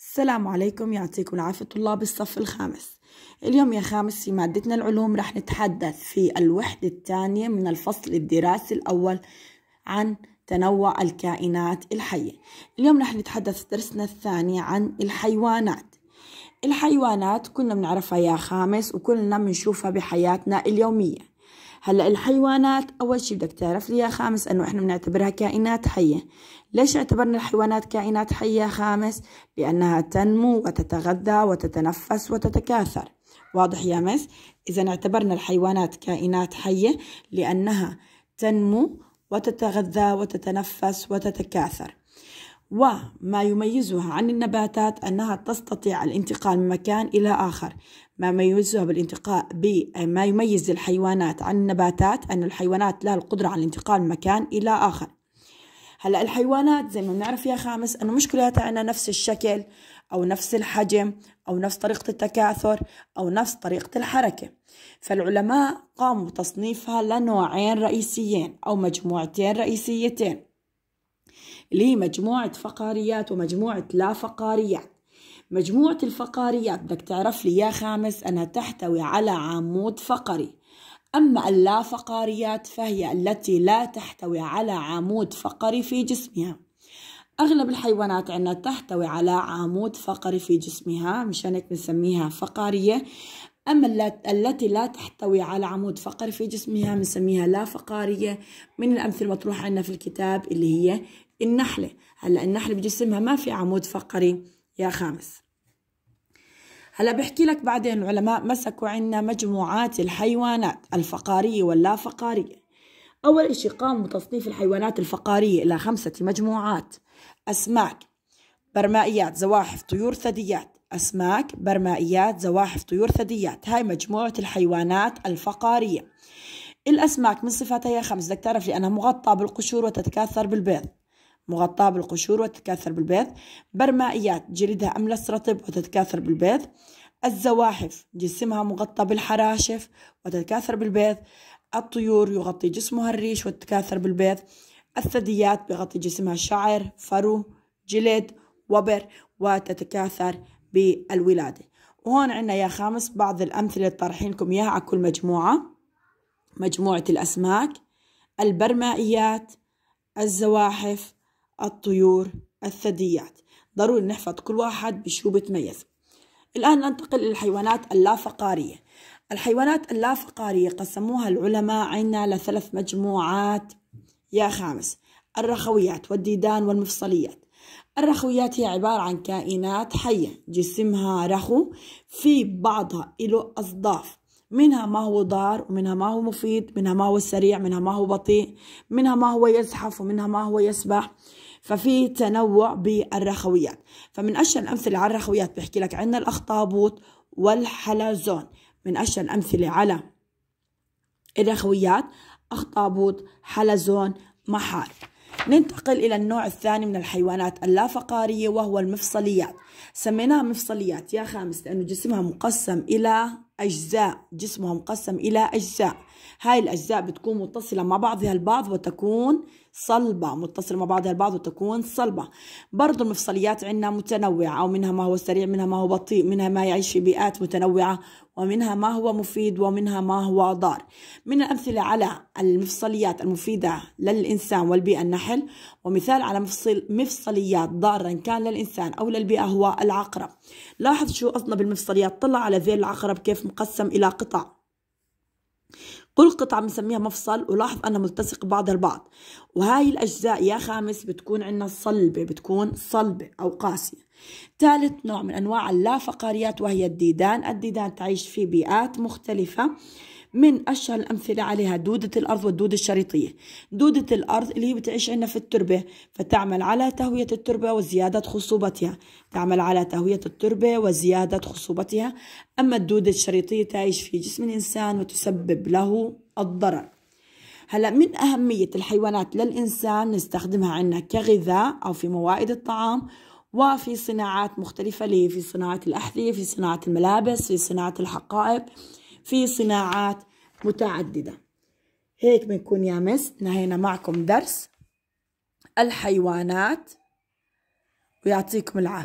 السلام عليكم يعطيكم العافية طلاب الصف الخامس اليوم يا خامس في مادتنا العلوم رح نتحدث في الوحدة الثانية من الفصل الدراسي الأول عن تنوع الكائنات الحية اليوم رح نتحدث درسنا الثاني عن الحيوانات الحيوانات كلنا بنعرفها يا خامس وكلنا بنشوفها بحياتنا اليومية هلا الحيوانات اول شيء بدك تعرف لي يا خامس انه احنا بنعتبرها كائنات حيه ليش اعتبرنا الحيوانات كائنات حيه خامس لانها تنمو وتتغذى وتتنفس وتتكاثر واضح يا مس اذا اعتبرنا الحيوانات كائنات حيه لانها تنمو وتتغذى وتتنفس وتتكاثر وما يميزها عن النباتات أنها تستطيع الانتقال من مكان إلى آخر ما يميزها بالانتقاء بما يميز الحيوانات عن النباتات أن الحيوانات لها القدرة على الانتقال من مكان إلى آخر هلا الحيوانات زي ما بنعرف يا خامس انه مش كلياتها عندنا نفس الشكل او نفس الحجم او نفس طريقه التكاثر او نفس طريقه الحركه فالعلماء قاموا بتصنيفها لنوعين رئيسيين او مجموعتين رئيسيتين اللي هي مجموعة فقاريات ومجموعة لا فقاريات مجموعة الفقاريات بدك تعرف لي يا خامس أنها تحتوي على عمود فقري أما اللا فقاريات فهي التي لا تحتوي على عمود فقري في جسمها أغلب الحيوانات عندنا تحتوي على عمود فقري في جسمها مشان هيك بنسميها فقارية أما التي لا تحتوي على عمود فقري في جسمها بنسميها لا فقارية من الأمثلة المطروحة عندنا في الكتاب اللي هي النحلة هلا النحلة بجسمها ما في عمود فقري يا خامس هلا بحكي لك بعدين العلماء مسكوا عنا مجموعات الحيوانات الفقارية واللا فقارية أول إشي قاموا بتصنيف الحيوانات الفقارية إلى خمسة مجموعات أسماك برمائيات زواحف طيور ثدييات أسماك برمائيات زواحف طيور ثدييات هاي مجموعة الحيوانات الفقارية الأسماك من صفاتها خمس بدك تعرف لأنها مغطى بالقشور وتتكاثر بالبيض مغطاة بالقشور وتتكاثر بالبيض برمائيات جلدها أملس رطب وتتكاثر بالبيض الزواحف جسمها مغطى بالحراشف وتتكاثر بالبيض الطيور يغطي جسمها الريش وتتكاثر بالبيض الثدييات بغطي جسمها شعر فرو جلد وبر وتتكاثر بالولادة وهون عندنا يا خامس بعض الأمثلة اللي طارحين لكم إياها على كل مجموعة مجموعة الأسماك البرمائيات الزواحف الطيور الثدييات ضروري نحفظ كل واحد بشو بتميز الآن ننتقل إلى الحيوانات اللافقارية الحيوانات اللافقارية قسموها العلماء عنا لثلاث مجموعات يا خامس الرخويات والديدان والمفصليات الرخويات هي عبارة عن كائنات حية جسمها رخو في بعضها له أصداف منها ما هو ضار ومنها ما هو مفيد منها ما هو سريع منها ما هو بطيء منها ما هو يزحف ومنها ما هو يسبح ففي تنوع بالرخويات فمن أشهر الأمثلة على الرخويات بحكي لك عندنا الأخطابوط والحلزون من أشهر الأمثلة على الرخويات أخطابوط حلزون محار ننتقل إلى النوع الثاني من الحيوانات اللافقارية وهو المفصليات سميناها مفصليات يا خامس لأنه جسمها مقسم إلى أجزاء جسمها مقسم إلى أجزاء هاي الأجزاء بتكون متصلة مع بعضها البعض وتكون صلبة متصلة مع بعضها البعض وتكون صلبة برضو المفصليات عندنا متنوعة ومنها ما هو سريع منها ما هو بطيء منها ما يعيش في بيئات متنوعة ومنها ما هو مفيد ومنها ما هو ضار من الأمثلة على المفصليات المفيدة للإنسان والبيئة النحل ومثال على مفصل مفصليات إن كان للإنسان أو للبيئة هو العقرب لاحظ شو قصدنا بالمفصليات طلع على ذيل العقرب كيف مقسم إلى قطع كل قطعة بنسميها مفصل ولاحظ أنها ملتصق بعض البعض وهاي الأجزاء يا خامس بتكون عندنا صلبة بتكون صلبة أو قاسية ثالث نوع من أنواع اللافقاريات وهي الديدان الديدان تعيش في بيئات مختلفة من أشهر الأمثلة عليها دودة الأرض والدودة الشريطية دودة الأرض اللي هي بتعيش عندنا في التربة فتعمل على تهوية التربة وزيادة خصوبتها تعمل على تهوية التربة وزيادة خصوبتها أما الدودة الشريطية تعيش في جسم الإنسان وتسبب له الضرر هلا من أهمية الحيوانات للإنسان نستخدمها عنا كغذاء أو في موائد الطعام وفي صناعات مختلفة ليه في صناعة الأحذية في صناعة الملابس في صناعة الحقائب في صناعات متعددة هيك بنكون يا مس نهينا معكم درس الحيوانات ويعطيكم العافية